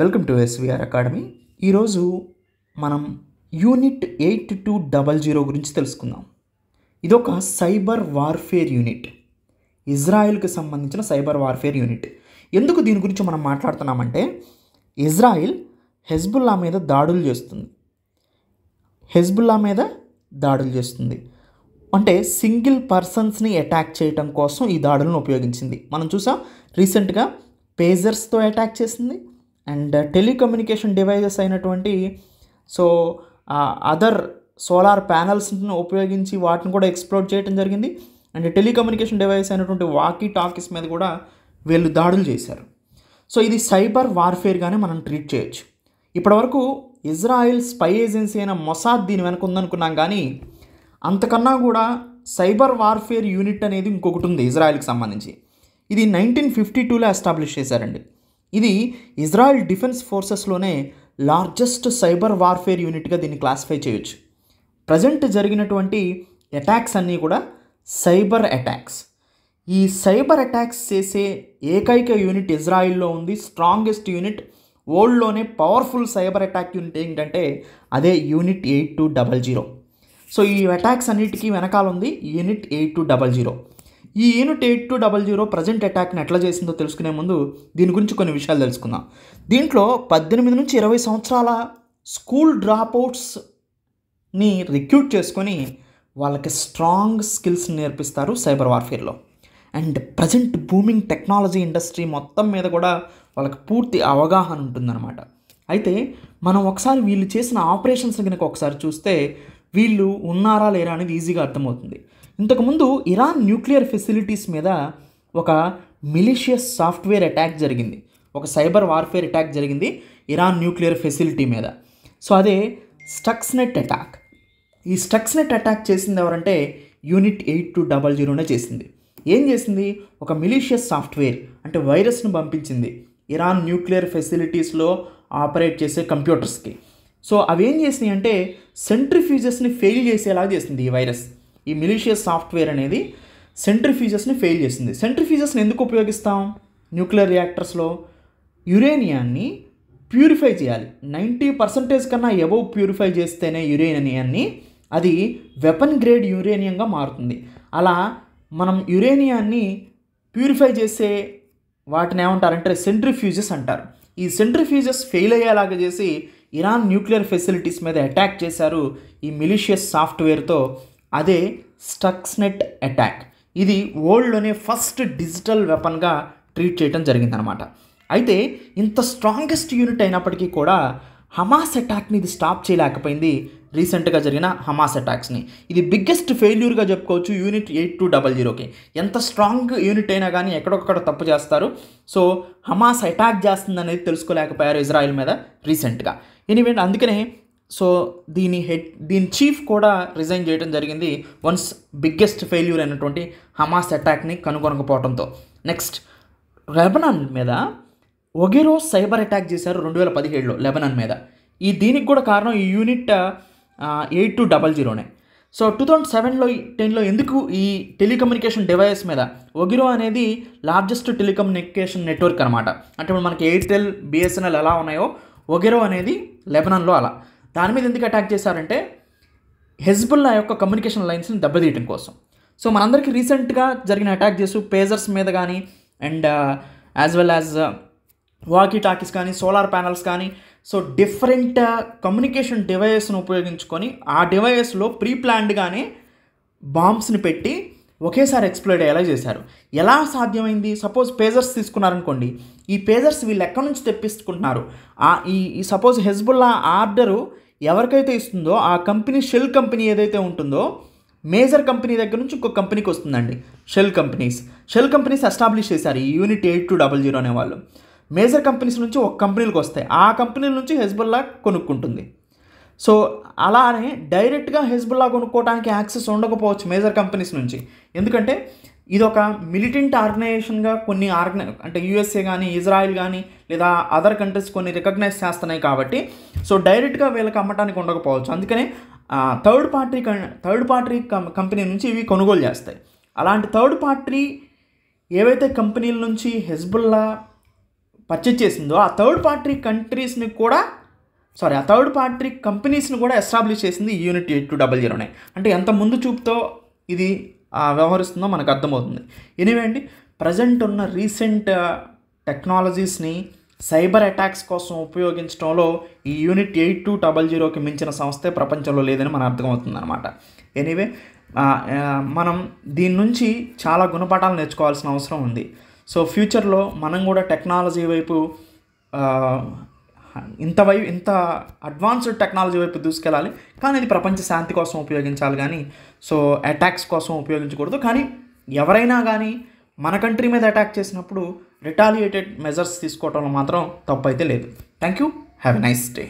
welcome to SVR academy ఈరోజు మనం unit eight two double zero గురించి తెలుసుకుందాం ఇదొక సైబర్ వార్ఫేర్ యూనిట్ ఇజ్రాయెల్కి సంబంధించిన సైబర్ వార్ఫేర్ యూనిట్ ఎందుకు దీని గురించి మనం మాట్లాడుతున్నామంటే ఇజ్రాయిల్ హెజ్బుల్లా మీద దాడులు చేస్తుంది హెజ్బుల్లా మీద దాడులు చేస్తుంది అంటే సింగిల్ పర్సన్స్ని అటాక్ చేయటం కోసం ఈ దాడులను ఉపయోగించింది మనం చూసాం రీసెంట్గా పేజర్స్తో అటాక్ చేసింది అండ్ టెలికమ్యూనికేషన్ డివైజెస్ అయినటువంటి సో అదర్ సోలార్ ప్యానల్స్ను ఉపయోగించి వాటిని కూడా ఎక్స్ప్లోర్ చేయడం జరిగింది అండ్ టెలికమ్యూనికేషన్ డివైస్ అయినటువంటి వాకీ టాకీస్ మీద కూడా వీళ్ళు దాడులు చేశారు సో ఇది సైబర్ వార్ఫేర్గానే మనం ట్రీట్ చేయొచ్చు ఇప్పటివరకు ఇజ్రాయిల్ స్పై ఏజెన్సీ అయిన మొసాద్ దీని వెనక ఉందనుకున్నాం కానీ అంతకన్నా కూడా సైబర్ వార్ఫేర్ యూనిట్ అనేది ఇంకొకటి ఉంది ఇజ్రాయెల్కి సంబంధించి ఇది నైన్టీన్ ఫిఫ్టీ టూలో ఎస్టాబ్లిష్ చేశారండి ఇది ఇజ్రాయెల్ డిఫెన్స్ ఫోర్సెస్లోనే లార్జెస్ట్ సైబర్ వార్ఫేర్ యూనిట్గా దీన్ని క్లాసిఫై చేయొచ్చు ప్రజెంట్ జరిగినటువంటి అటాక్స్ అన్నీ కూడా సైబర్ అటాక్స్ ఈ సైబర్ అటాక్స్ చేసే ఏకైక యూనిట్ ఇజ్రాయిల్లో ఉంది స్ట్రాంగెస్ట్ యూనిట్ వరల్డ్లోనే పవర్ఫుల్ సైబర్ అటాక్ యూనిట్ ఏంటంటే అదే unit eight two double zero so ఈ అటాక్స్ అన్నిటికీ వెనకాల ఉంది unit eight two double zero ఈ unit eight two double zero present అటాక్ని ఎట్లా చేసిందో తెలుసుకునే ముందు దీని గురించి కొన్ని విషయాలు తెలుసుకుందాం దీంట్లో పద్దెనిమిది నుంచి ఇరవై సంవత్సరాల స్కూల్ డ్రాప్అవుట్స్ని రిక్రూట్ చేసుకొని వాళ్ళకి స్ట్రాంగ్ స్కిల్స్ నేర్పిస్తారు సైబర్ వార్ఫేర్లో and present booming technology industry మొత్తం మీద కూడా వాళ్ళకి పూర్తి అవగాహన ఉంటుందన్నమాట అయితే మనం ఒకసారి వీళ్ళు చేసిన ఆపరేషన్స్ కనుక ఒకసారి చూస్తే వీళ్ళు ఉన్నారా లేరా అనేది ఈజీగా అర్థమవుతుంది ఇంతకుముందు ఇరాన్ న్యూక్లియర్ ఫెసిలిటీస్ మీద ఒక మిలిషియస్ సాఫ్ట్వేర్ అటాక్ జరిగింది ఒక సైబర్ వార్ఫేర్ అటాక్ జరిగింది ఇరాన్ న్యూక్లియర్ ఫెసిలిటీ మీద సో అదే స్టక్స్నెట్ అటాక్ ఈ స్టక్స్నెట్ అటాక్ చేసింది ఎవరంటే యూనిట్ ఎయిట్ టు డబల్ జీరోనే చేసింది ఏం చేసింది ఒక మిలీషియస్ సాఫ్ట్వేర్ అంటే వైరస్ను పంపించింది ఇరాన్ న్యూక్లియర్ ఫెసిలిటీస్లో ఆపరేట్ చేసే కంప్యూటర్స్కి సో అవి ఏం చేసినాయి అంటే సెంట్రిఫ్యూజెస్ని ఫెయిల్ చేసేలా చేసింది ఈ వైరస్ ఈ మిలీషియస్ సాఫ్ట్వేర్ అనేది సెంట్రిఫ్యూజెస్ని ఫెయిల్ చేసింది సెంట్రిఫ్యూజెస్ని ఎందుకు ఉపయోగిస్తాం న్యూక్లియర్ రియాక్టర్స్లో యురేనియాన్ని ప్యూరిఫై చేయాలి నైంటీ పర్సంటేజ్ కన్నా ఎబవ్ ప్యూరిఫై చేస్తేనే యురేనియాన్ని అది వెపన్ గ్రేడ్ యురేనియంగా మారుతుంది అలా మనం యురేనియాన్ని ప్యూరిఫై చేసే వాటిని ఏమంటారంటే సెంట్రిఫ్యూజెస్ అంటారు ఈ సెంట్రిఫ్యూజెస్ ఫెయిల్ అయ్యేలాగా చేసి ఇరాన్ న్యూక్లియర్ ఫెసిలిటీస్ మీద అటాక్ చేశారు ఈ మిలిషియస్ సాఫ్ట్వేర్తో అదే స్టక్స్నెట్ అటాక్ ఇది వరల్డ్లోనే ఫస్ట్ డిజిటల్ వెపన్గా ట్రీట్ చేయడం జరిగిందనమాట అయితే ఇంత స్ట్రాంగెస్ట్ యూనిట్ అయినప్పటికీ కూడా హమాస్ అటాక్ని ఇది స్టాప్ చేయలేకపోయింది రీసెంట్గా జరిగిన హమాస్ అటాక్స్ని ఇది బిగ్గెస్ట్ ఫెయిల్యూర్గా చెప్పుకోవచ్చు యూనిట్ ఎయిట్ టూ డబల్ జీరోకి ఎంత స్ట్రాంగ్ యూనిట్ అయినా కానీ ఎక్కడొక్కడ తప్పు చేస్తారు సో హమాస్ అటాక్ చేస్తుందనేది తెలుసుకోలేకపోయారు ఇజ్రాయెల్ మీద రీసెంట్గా ఎనివే అందుకనే సో దీని హెడ్ దీని చీఫ్ కూడా రిజైన్ చేయడం జరిగింది వన్స్ బిగ్గెస్ట్ ఫెయిల్యూర్ అయినటువంటి హమాస్ అటాక్ని కనుగొనకపోవడంతో నెక్స్ట్ లెబనాన్ మీద ఒగెరో సైబర్ అటాక్ చేశారు రెండు వేల పదిహేడులో లెబనాన్ మీద ఈ దీనికి కూడా కారణం ఈ యూనిట్ ఎయిట్ టు డబల్ జీరోనే సో టూ థౌజండ్ సెవెన్లో టెన్లో ఎందుకు ఈ టెలికమ్యూనికేషన్ డివైస్ మీద ఒగిరో అనేది లార్జెస్ట్ టెలికమ్యూనికేషన్ నెట్వర్క్ అనమాట అంటే ఇప్పుడు మనకి ఎయిర్టెల్ బిఎస్ఎన్ఎల్ ఎలా ఉన్నాయో ఒగిరో అనేది లెబనాన్లో అలా దాని మీద ఎందుకు అటాక్ చేశారంటే హెజ్బుల్లా యొక్క కమ్యూనికేషన్ లైన్స్ని దెబ్బతీయటం కోసం సో మనందరికీ రీసెంట్గా జరిగిన అటాక్ చేస్తూ పేజర్స్ మీద uh, uh, కానీ and as well as walkie talkies కానీ సోలార్ ప్యానల్స్ కానీ సో డిఫరెంట్ కమ్యూనికేషన్ డివైస్ను ఉపయోగించుకొని ఆ డివైస్లో ప్రీ ప్లాన్డ్గానే బాంబ్స్ని పెట్టి ఒకేసారి ఎక్స్ప్లోర్ అయ్యేలా చేశారు ఎలా సాధ్యమైంది సపోజ్ పేజర్స్ తీసుకున్నారనుకోండి ఈ పేజర్స్ వీళ్ళు ఎక్కడి నుంచి తెప్పించుకుంటున్నారు ఆ ఈ సపోజ్ హెజ్బుల్లా ఆర్డరు ఎవరికైతే ఇస్తుందో ఆ కంపెనీ షెల్ కంపెనీ ఏదైతే ఉంటుందో మేజర్ కంపెనీ దగ్గర నుంచి ఇంకో కంపెనీకి వస్తుందండి shell companies shell companies establish చేశారు ఈ unit eight two double zero అనే వాళ్ళు మేజర్ కంపెనీస్ నుంచి ఒక కంపెనీలకు వస్తాయి ఆ కంపెనీల నుంచి హెజ్బుల్లా కొనుక్కుంటుంది సో అలానే డైరెక్ట్గా హెజ్బుల్లా కొనుక్కోవడానికి యాక్సెస్ ఉండకపోవచ్చు మేజర్ కంపెనీస్ నుంచి ఎందుకంటే ఇది ఒక మిలిటెంట్ ఆర్గనైజేషన్గా కొన్ని ఆర్గనై అంటే యూఎస్ఏ కానీ ఇజ్రాయిల్ కానీ లేదా అదర్ కంట్రీస్ కొన్ని రికగ్నైజ్ చేస్తున్నాయి కాబట్టి సో డైరెక్ట్గా వీళ్ళకి అమ్మటానికి ఉండకపోవచ్చు అందుకనే third party third party company నుంచి ఇవి కొనుగోలు చేస్తాయి అలాంటి థర్డ్ పార్టీ ఏవైతే కంపెనీల నుంచి హెజ్బుల్లా పర్చేజ్ చేసిందో ఆ థర్డ్ పార్టీ కంట్రీస్ని కూడా సారీ ఆ థర్డ్ పార్టీ కంపెనీస్ని కూడా ఎస్టాబ్లిష్ చేసింది unit eight two double zero అంటే ఎంత ముందు చూపుతో ఇది వ్యవహరిస్తుందో మనకు అర్థమవుతుంది ఎనివే అండి ప్రజెంట్ ఉన్న రీసెంట్ టెక్నాలజీస్ని సైబర్ అటాక్స్ కోసం ఉపయోగించడంలో ఈ యూనిట్ ఎయిట్ టూ డబల్ జీరోకి మించిన సంస్థే ప్రపంచంలో లేదని మన అర్థమవుతుందన్నమాట ఎనీవే మనం దీని నుంచి చాలా గుణపాఠాలు నేర్చుకోవాల్సిన అవసరం ఉంది సో ఫ్యూచర్లో మనం కూడా టెక్నాలజీ వైపు ఇంత వై ఇంత అడ్వాన్స్డ్ టెక్నాలజీ వైపు దూసుకెళ్ళాలి కానీ ఇది ప్రపంచ శాంతి కోసం ఉపయోగించాలి కానీ సో అటాక్స్ కోసం ఉపయోగించకూడదు కానీ ఎవరైనా కానీ మన కంట్రీ మీద అటాక్ చేసినప్పుడు రిటాలియేటెడ్ మెజర్స్ తీసుకోవటంలో మాత్రం తప్పు అయితే లేదు thank you have a nice day